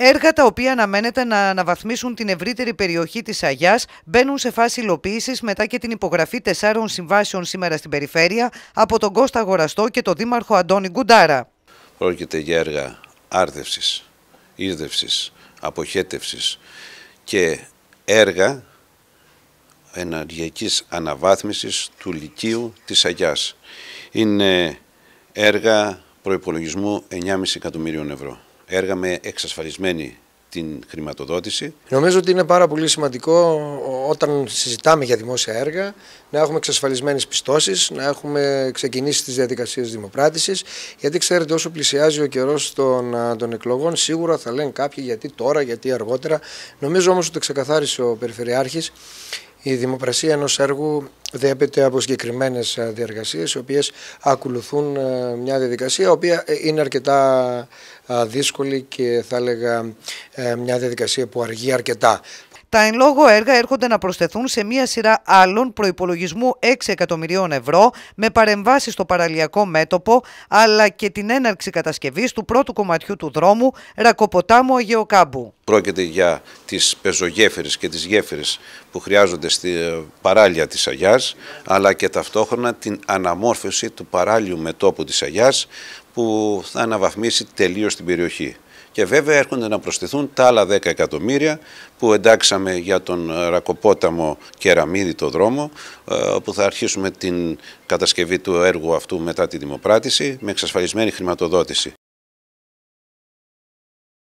Έργα τα οποία αναμένεται να αναβαθμίσουν την ευρύτερη περιοχή της Αγιάς μπαίνουν σε φάση υλοποίησης μετά και την υπογραφή τεσσάρων συμβάσεων σήμερα στην περιφέρεια από τον Κώστα Αγοραστό και τον Δήμαρχο Αντώνη Γκουντάρα. Πρόκειται για έργα άρδευσης, ίδευση, αποχέτευσης και έργα ενεργειακής αναβάθμισης του Λυκείου της Αγιάς. Είναι έργα προϋπολογισμού 9,5 εκατομμύριων ευρώ έργα με εξασφαλισμένη την χρηματοδότηση. Νομίζω ότι είναι πάρα πολύ σημαντικό όταν συζητάμε για δημόσια έργα να έχουμε εξασφαλισμένες πιστώσεις, να έχουμε ξεκινήσει τις διαδικασίες δημοπράτησης γιατί ξέρετε όσο πλησιάζει ο καιρός των, των εκλογών σίγουρα θα λένε κάποιοι γιατί τώρα, γιατί αργότερα. Νομίζω όμως ότι ξεκαθάρισε ο Περιφερειάρχης η δημοπρασία ενός έργου διέπεται από συγκεκριμένες ε, διαργασίες οι οποίες ακολουθούν ε, μια διαδικασία η οποία ε, είναι αρκετά δύσκολη και θα έλεγα μια διαδικασία που αργεί αρκετά. Τα εν λόγω έργα έρχονται να προσθεθούν σε μία σειρά άλλων προπολογισμού 6 εκατομμυρίων ευρώ με παρεμβάσεις στο παραλιακό μέτωπο αλλά και την έναρξη κατασκευής του πρώτου κομματιού του δρόμου Ρακοποτάμου Αγεοκάμπου. Πρόκειται για τις πεζογέφυρες και τις γέφυρες που χρειάζονται στη ε, παράλια της Αγιάς, αλλά και ταυτόχρονα την αναμόρφωση του παράλιου μετόπου της Αγιάς που θα αναβαθμίσει τελείως την περιοχή. Και βέβαια έρχονται να προσθεθούν τα άλλα 10 εκατομμύρια που εντάξαμε για τον ε, Ρακοπόταμο Κεραμίδη το δρόμο, ε, όπου θα αρχίσουμε την κατασκευή του έργου αυτού μετά τη δημοπράτηση με εξασφαλισμένη χρηματοδότηση.